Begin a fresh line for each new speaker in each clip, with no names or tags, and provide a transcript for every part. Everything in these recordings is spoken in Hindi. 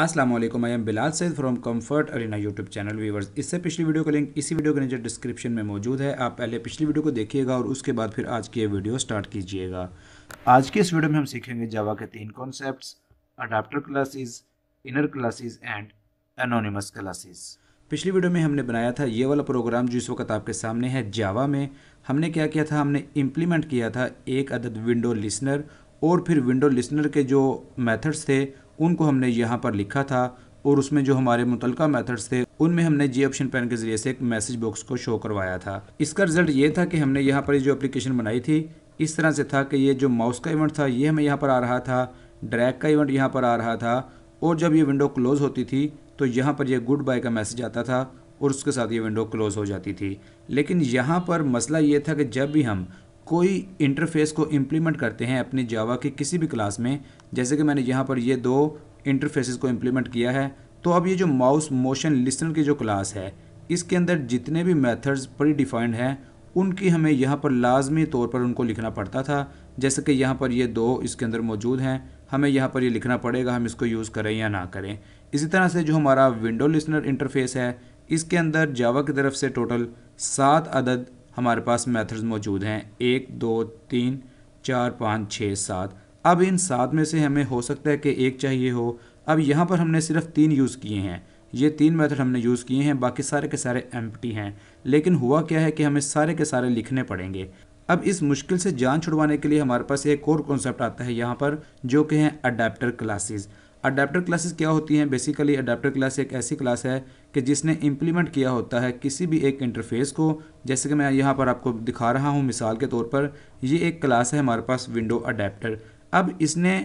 Aslam I am Bilal Saeed from Comfort Arena YouTube channel viewers इससे पिछली वीडियो का लिंक इसी वीडियो के नीचे डिस्क्रिप्शन में मौजूद है आप पहले पिछली वीडियो को देखिएगा और उसके बाद फिर आज की ये वीडियो स्टार्ट कीजिएगा आज की इस वीडियो में हम सीखेंगे जावा के तीन concept adapter classes inner classes and anonymous classes पिछली वीडियो में हमने बनाया था ये वाला प्रोग्राम जो इस वक्त आपके सामने है जावा में हमने क्या किया था हमने इम्प्लीमेंट किया था एक अदद विंडो लिसनर और फिर विंडो लिसनर के जो मेथड्स थे उनको हमने यहाँ पर लिखा था और उसमें जो हमारे मुतलका मेथड्स थे उनमें हमने जी ऑप्शन पेन के ज़रिए से एक मैसेज बॉक्स को शो करवाया था इसका रिजल्ट ये था कि हमने यहाँ पर जो एप्लीकेशन बनाई थी इस तरह से था कि ये जो माउस का इवेंट था ये हमें यहाँ पर आ रहा था ड्रैग का इवेंट यहाँ पर आ रहा था और जब ये विंडो क्लोज़ होती थी तो यहाँ पर यह गुड बाय का मैसेज आता था और उसके साथ ये विंडो क्लोज़ हो जाती थी लेकिन यहाँ पर मसला ये था कि जब भी हम कोई इंटरफेस को इम्प्लीमेंट करते हैं अपनी जावा के किसी भी क्लास में जैसे कि मैंने यहाँ पर ये दो इंटरफेसेस को इम्प्लीमेंट किया है तो अब ये जो माउस मोशन लिसनर की जो क्लास है इसके अंदर जितने भी मेथड्स प्री डिफाइंड हैं उनकी हमें यहाँ पर लाजमी तौर पर उनको लिखना पड़ता था जैसे कि यहाँ पर ये दो इसके अंदर मौजूद हैं हमें यहाँ पर ये लिखना पड़ेगा हम इसको यूज़ करें या ना करें इसी तरह से जो हमारा विंडो लिसनर इंटरफेस है इसके अंदर जावा की तरफ से टोटल सात अदद हमारे पास मेथड्स मौजूद हैं एक दो तीन चार पाँच छः सात अब इन सात में से हमें हो सकता है कि एक चाहिए हो अब यहाँ पर हमने सिर्फ तीन यूज़ किए हैं ये तीन मेथड हमने यूज़ किए हैं बाकी सारे के सारे एम हैं लेकिन हुआ क्या है कि हमें सारे के सारे लिखने पड़ेंगे अब इस मुश्किल से जान छुड़वाने के लिए हमारे पास एक और कॉन्सेप्ट आता है यहाँ पर जो कि हैं अडेप्टर क्लासेज अडेप्टर क्लासेस क्या होती हैं बेसिकली अडेप्टर क्लास एक ऐसी क्लास है कि जिसने इम्प्लीमेंट किया होता है किसी भी एक इंटरफेस को जैसे कि मैं यहाँ पर आपको दिखा रहा हूँ मिसाल के तौर पर ये एक क्लास है हमारे पास विंडो अडेप्टर अब इसने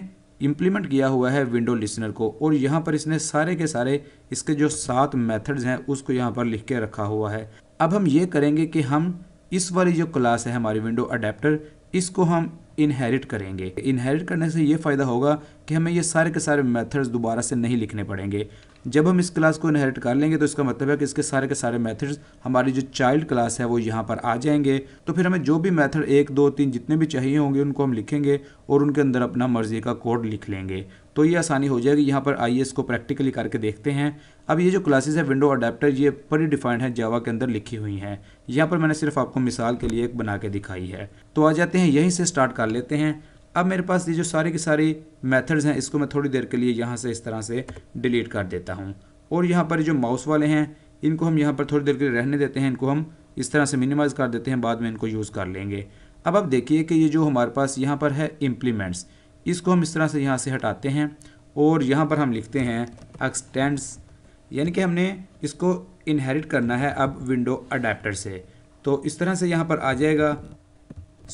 इम्प्लीमेंट किया हुआ है विंडो लिसनर को और यहाँ पर इसने सारे के सारे इसके जो सात मैथड्स हैं उसको यहाँ पर लिख के रखा हुआ है अब हम ये करेंगे कि हम इस वाली जो क्लास है हमारी विंडो अडेप्टर इसको हम इनहेरिट करेंगे इनहेरिट करने से ये फ़ायदा होगा कि हमें ये सारे के सारे मेथड्स दोबारा से नहीं लिखने पड़ेंगे जब हम इस क्लास को इनहेरिट कर लेंगे तो इसका मतलब है कि इसके सारे के सारे मेथड्स हमारी जो चाइल्ड क्लास है वो यहाँ पर आ जाएंगे तो फिर हमें जो भी मेथड एक दो तीन जितने भी चाहिए होंगे उनको हम लिखेंगे और उनके अंदर अपना मर्ज़ी का कोड लिख लेंगे तो ये आसानी हो जाएगी यहाँ पर आइए इसको प्रैक्टिकली करके देखते हैं अब ये जो क्लासेज है विंडो अडेप्टर ये परी डिफाइंड है जावा के अंदर लिखी हुई हैं यहाँ पर मैंने सिर्फ आपको मिसाल के लिए एक बना के दिखाई है तो आ जाते हैं यहीं से स्टार्ट कर लेते हैं अब मेरे पास ये जो सारे के सारे मेथड्स हैं इसको मैं थोड़ी देर के लिए यहाँ से इस तरह से डिलीट कर देता हूँ और यहाँ पर जो माउस वाले हैं इनको हम यहाँ पर थोड़ी देर के लिए रहने देते हैं इनको हम इस तरह से मिनिमाइज़ कर देते हैं बाद में इनको यूज़ कर लेंगे अब आप देखिए कि ये जो हमारे पास यहाँ पर है इम्प्लीमेंट्स इसको हम इस तरह से यहाँ से हटाते हैं और यहाँ पर हम लिखते हैं एक्सटेंड्स यानी कि हमने इसको इनहेरिट करना है अब विंडो अडेप्टर से तो इस तरह से यहाँ पर आ जाएगा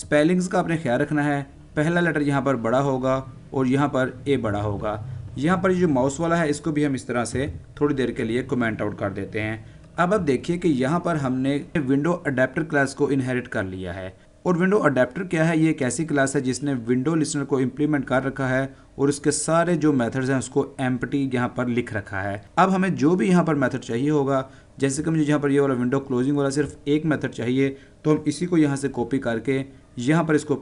स्पेलिंग्स का आपने ख्याल रखना है पहला लेटर यहाँ पर बड़ा होगा और यहाँ पर ए बड़ा होगा यहाँ पर जो माउस वाला है इसको भी हम इस तरह से थोड़ी देर के लिए कमेंट आउट कर देते हैं अब आप देखिए कि यहाँ पर हमने विंडो अडेप्टर क्लास को इनहेरिट कर लिया है और विंडो अडेप्टर क्या है ये एक ऐसी क्लास है जिसने विंडो लिसनर को इम्प्लीमेंट कर रखा है और उसके सारे जो मेथड्स हैं उसको एम्पटी यहाँ पर लिख रखा है अब हमें जो भी यहाँ पर मेथड चाहिए होगा जैसे कि मुझे यहाँ पर ये वाला विंडो क्लोजिंग वाला सिर्फ एक मेथड चाहिए तो हम इसी को यहाँ से कॉपी करके यहाँ पर इसको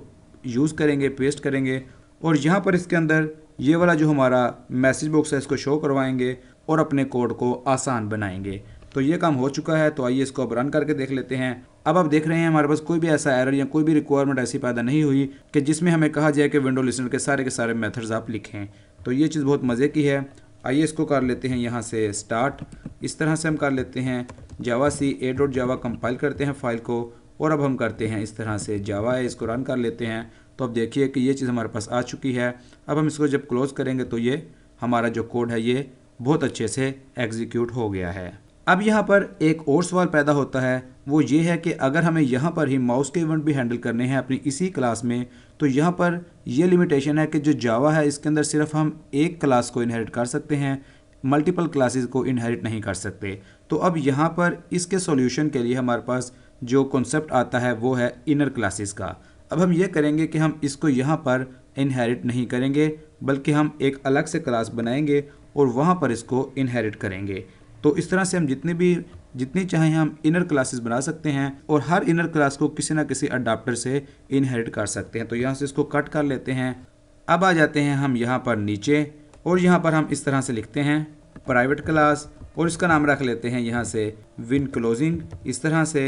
यूज़ करेंगे पेस्ट करेंगे और यहाँ पर इसके अंदर ये वाला जो हमारा मैसेज बॉक्स है इसको शो करवाएंगे और अपने कोड को आसान बनाएंगे तो ये काम हो चुका है तो आइए इसको अब रन करके देख लेते हैं अब आप देख रहे हैं हमारे पास कोई भी ऐसा एरर या कोई भी रिक्वायरमेंट ऐसी पैदा नहीं हुई कि जिसमें हमें कहा जाए कि विंडो लिसनर के सारे के सारे मेथड्स आप लिखें तो ये चीज़ बहुत मज़े की है आइए इसको कर लेते हैं यहाँ से स्टार्ट इस तरह से हम कर लेते हैं जावा सी ए डॉट जावा कंपाइल करते हैं फाइल को और अब हम करते हैं इस तरह से जावा है इसको रन कर लेते हैं तो अब देखिए कि ये चीज़ हमारे पास आ चुकी है अब हम इसको जब क्लोज़ करेंगे तो ये हमारा जो कोड है ये बहुत अच्छे से एग्जीक्यूट हो गया है अब यहाँ पर एक और सवाल पैदा होता है वो ये है कि अगर हमें यहाँ पर ही माउस के इवेंट भी हैंडल करने हैं अपनी इसी क्लास में तो यहाँ पर यह लिमिटेशन है कि जो जावा है इसके अंदर सिर्फ हम एक क्लास को इनहेरिट कर सकते हैं मल्टीपल क्लासेस को इनहेरिट नहीं कर सकते तो अब यहाँ पर इसके सॉल्यूशन के लिए हमारे पास जो कॉन्सेप्ट आता है वो है इनर क्लासेस का अब हम ये करेंगे कि हम इसको यहाँ पर इनहेरिट नहीं करेंगे बल्कि हम एक अलग से क्लास बनाएंगे और वहाँ पर इसको इनहेरिट करेंगे तो इस तरह से हम जितने भी जितनी चाहें हम इनर क्लासेस बना सकते हैं और हर इनर क्लास को किसी ना किसी अडाप्टर से इनहेरिट कर सकते हैं तो यहाँ से इसको कट कर लेते हैं अब आ जाते हैं हम यहाँ पर नीचे और यहाँ पर हम इस तरह से लिखते हैं प्राइवेट क्लास और इसका नाम रख लेते हैं यहाँ से विन क्लोजिंग इस तरह से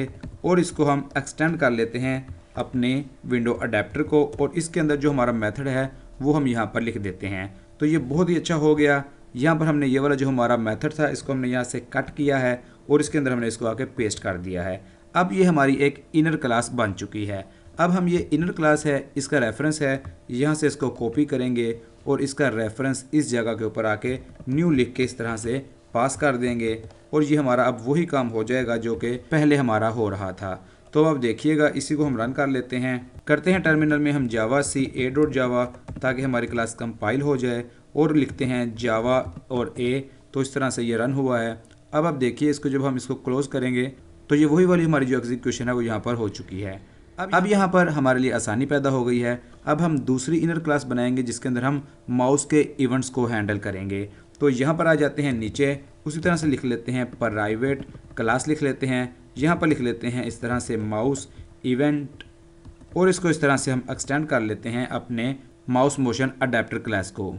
और इसको हम एक्सटेंड कर लेते हैं अपने विंडो अडेप्टर को और इसके अंदर जो हमारा मेथड है वो हम यहाँ पर लिख देते हैं तो ये बहुत ही अच्छा हो गया यहाँ पर हमने ये वाला जो हमारा मेथड था इसको हमने यहाँ से कट किया है और इसके अंदर हमने इसको आके पेस्ट कर दिया है अब ये हमारी एक इनर क्लास बन चुकी है अब हम ये इनर क्लास है इसका रेफरेंस है यहाँ से इसको कॉपी करेंगे और इसका रेफरेंस इस जगह के ऊपर आके न्यू लिख के इस तरह से पास कर देंगे और ये हमारा अब वही काम हो जाएगा जो कि पहले हमारा हो रहा था तो अब देखिएगा इसी को हम रन कर लेते हैं करते हैं टर्मिनल में हम जावा सी ए डॉट जावा ताकि हमारी क्लास कंपाइल हो जाए और लिखते हैं जावा और ए तो इस तरह से ये रन हुआ है अब आप देखिए इसको जब हम इसको क्लोज़ करेंगे तो ये वही वाली हमारी जो एग्जीक्यूशन है वो यहाँ पर हो चुकी है अब अब यहाँ पर हमारे लिए आसानी पैदा हो गई है अब हम दूसरी इनर क्लास बनाएंगे जिसके अंदर हम माउस के इवेंट्स को हैंडल करेंगे तो यहाँ पर आ जाते हैं नीचे उसी तरह से लिख लेते हैं प्राइवेट क्लास लिख लेते हैं यहाँ पर लिख लेते हैं इस तरह से माउस इवेंट और इसको इस तरह से हम एक्सटेंड कर लेते हैं अपने माउस मोशन अडेप्टर क्लास को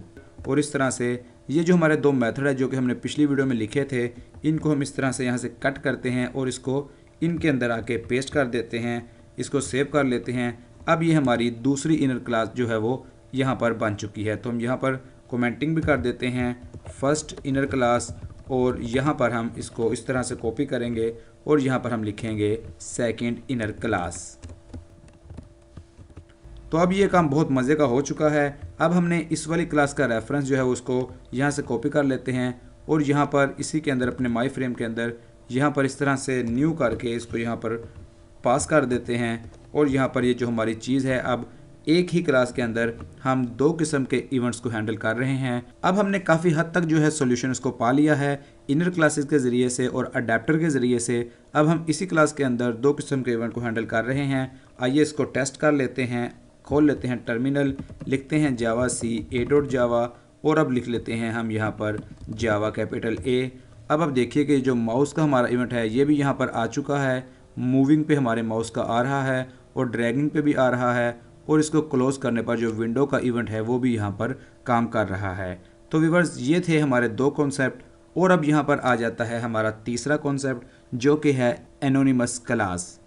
और इस तरह से ये जो हमारे दो मेथड है जो कि हमने पिछली वीडियो में लिखे थे इनको हम इस तरह से यहाँ से कट करते हैं और इसको इनके अंदर आके पेस्ट कर देते हैं इसको सेव कर लेते हैं अब ये हमारी दूसरी इनर क्लास जो है वो यहाँ पर बन चुकी है तो हम यहाँ पर कमेंटिंग भी कर देते हैं फर्स्ट इनर क्लास और यहाँ पर हम इसको इस तरह से कॉपी करेंगे और यहाँ पर हम लिखेंगे सेकंड इनर क्लास तो अब ये काम बहुत मज़े का हो चुका है अब हमने इस वाली क्लास का रेफरेंस जो है उसको यहाँ से कॉपी कर लेते हैं और यहाँ पर इसी के अंदर अपने माई फ्रेम के अंदर यहाँ पर इस तरह से न्यू करके इसको यहाँ पर पास कर देते हैं और यहाँ पर ये जो हमारी चीज़ है अब एक ही क्लास के अंदर हम दो किस्म के इवेंट्स को हैंडल कर रहे हैं अब हमने काफ़ी हद तक जो है सोल्यूशन उसको पा लिया है इनर क्लासेस के ज़रिए से और अडेप्टर के ज़रिए से अब हम इसी क्लास के अंदर दो किस्म के इवेंट को हैंडल कर रहे हैं आइए इसको टेस्ट कर लेते हैं खोल लेते हैं टर्मिनल लिखते हैं जावा सी ए डॉट जावा और अब लिख लेते हैं हम यहाँ पर जावा कैपिटल ए अब अब देखिए कि जो माउस का हमारा इवेंट है ये भी यहाँ पर आ चुका है मूविंग पे हमारे माउस का आ रहा है और ड्रैगिंग पे भी आ रहा है और इसको क्लोज़ करने पर जो विंडो का इवेंट है वो भी यहाँ पर काम कर रहा है तो विवर्स ये थे हमारे दो कॉन्सेप्ट और अब यहाँ पर आ जाता है हमारा तीसरा कॉन्सेप्ट जो कि है एनोनिमस क्लास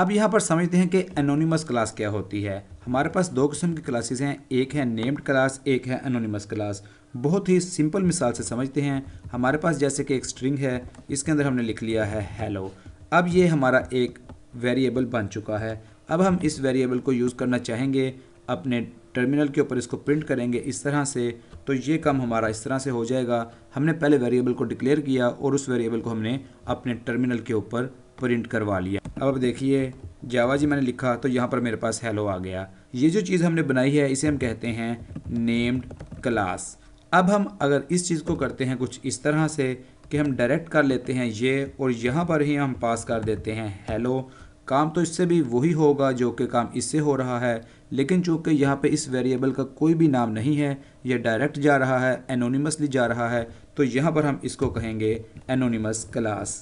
अब यहाँ पर समझते हैं कि एनोनिमस क्लास क्या होती है हमारे पास दो किस्म की क्लासेस हैं एक है नेम्ड क्लास एक है एनोनिमस क्लास बहुत ही सिंपल मिसाल से समझते हैं हमारे पास जैसे कि एक स्ट्रिंग है इसके अंदर हमने लिख लिया है हेलो अब ये हमारा एक वेरिएबल बन चुका है अब हम इस वेरिएबल को यूज़ करना चाहेंगे अपने टर्मिनल के ऊपर इसको प्रिंट करेंगे इस तरह से तो ये काम हमारा इस तरह से हो जाएगा हमने पहले वेरिएबल को डिक्लेयर किया और उस वेरिएबल को हमने अपने टर्मिनल के ऊपर प्रिंट करवा लिया अब देखिए जावा जी मैंने लिखा तो यहाँ पर मेरे पास हेलो आ गया ये जो चीज़ हमने बनाई है इसे हम कहते हैं नेम्ड क्लास अब हम अगर इस चीज़ को करते हैं कुछ इस तरह से कि हम डायरेक्ट कर लेते हैं ये और यहाँ पर ही हम पास कर देते हैं हेलो काम तो इससे भी वही होगा जो कि काम इससे हो रहा है लेकिन चूँकि यहाँ पे इस वेरिएबल का कोई भी नाम नहीं है यह डायरेक्ट जा रहा है एनोनीमसली जा रहा है तो यहाँ पर हम इसको कहेंगे एनोनीमस क्लास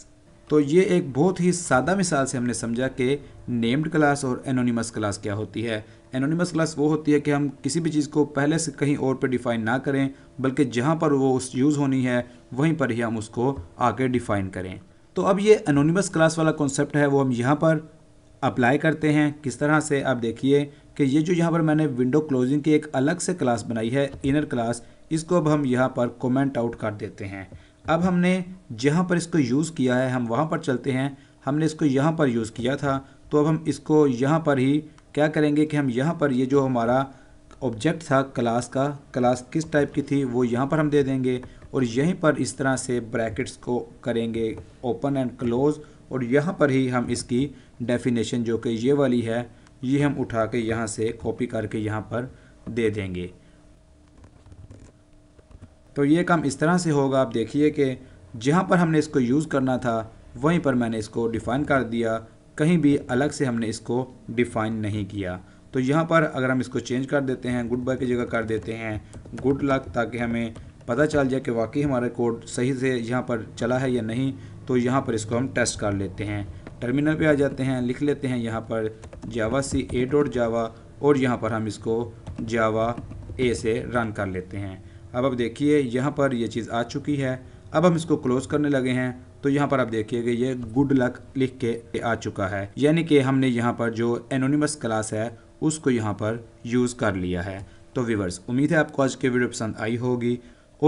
तो ये एक बहुत ही सादा मिसाल से हमने समझा कि नेम्ड क्लास और एनोनीमस क्लास क्या होती है एनोनीमस क्लास वो होती है कि हम किसी भी चीज़ को पहले से कहीं और पर डिफ़ाइन ना करें बल्कि जहाँ पर वो उस यूज़ होनी है वहीं पर ही हम उसको आके डिफ़ाइन करें तो अब ये अनोनीमस क्लास वाला कॉन्सेप्ट है वो हम यहाँ पर अप्लाई करते हैं किस तरह से आप देखिए कि ये जो यहाँ पर मैंने विंडो क्लोजिंग की एक अलग से क्लास बनाई है इनर क्लास इसको अब हम यहाँ पर कमेंट आउट कर देते हैं अब हमने जहाँ पर इसको यूज़ किया है हम वहाँ पर चलते हैं हमने इसको यहाँ पर यूज़ किया था तो अब हम इसको यहाँ पर ही क्या करेंगे कि हम यहाँ पर ये जो हमारा ऑब्जेक्ट था क्लास का क्लास किस टाइप की थी वो यहाँ पर हम दे देंगे और यहीं पर इस तरह से ब्रैकेट्स को करेंगे ओपन एंड क्लोज़ और यहाँ पर ही हम इसकी डेफिनेशन जो कि ये वाली है ये हम उठा के यहाँ से कॉपी करके यहाँ पर दे देंगे तो ये काम इस तरह से होगा आप देखिए कि जहाँ पर हमने इसको यूज़ करना था वहीं पर मैंने इसको डिफ़ाइन कर दिया कहीं भी अलग से हमने इसको डिफ़ाइन नहीं किया तो यहाँ पर अगर हम इसको चेंज कर देते हैं गुड बाय की जगह कर देते हैं गुड लक ताकि हमें पता चल जाए कि वाकई हमारा कोड सही से यहाँ पर चला है या नहीं तो यहाँ पर इसको हम टेस्ट कर लेते हैं टर्मिनल पे आ जाते हैं लिख लेते हैं यहाँ पर जावा सी ए डॉट जावा और यहाँ पर हम इसको जावा ए से रन कर लेते हैं अब आप देखिए यहाँ पर ये चीज़ आ चुकी है अब हम इसको क्लोज करने लगे हैं तो यहाँ पर आप देखिएगा ये गुड लक लिख के आ चुका है यानी कि हमने यहाँ पर जो एनोनिमस क्लास है उसको यहाँ पर यूज़ कर लिया है तो व्यूवर्स उम्मीद है आपको आज की वीडियो पसंद आई होगी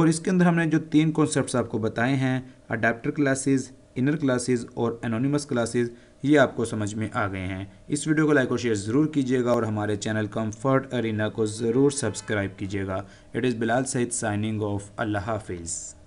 और इसके अंदर हमने जो तीन कॉन्सेप्ट आपको बताए हैं अडेप्टर क्लासेज इनर क्लासेस और एनोनिमस क्लासेस ये आपको समझ में आ गए हैं इस वीडियो को लाइक और शेयर ज़रूर कीजिएगा और हमारे चैनल कम्फर्ट अरिना को ज़रूर सब्सक्राइब कीजिएगा it is Bilal Saeed signing off अल्लाह हाफिज़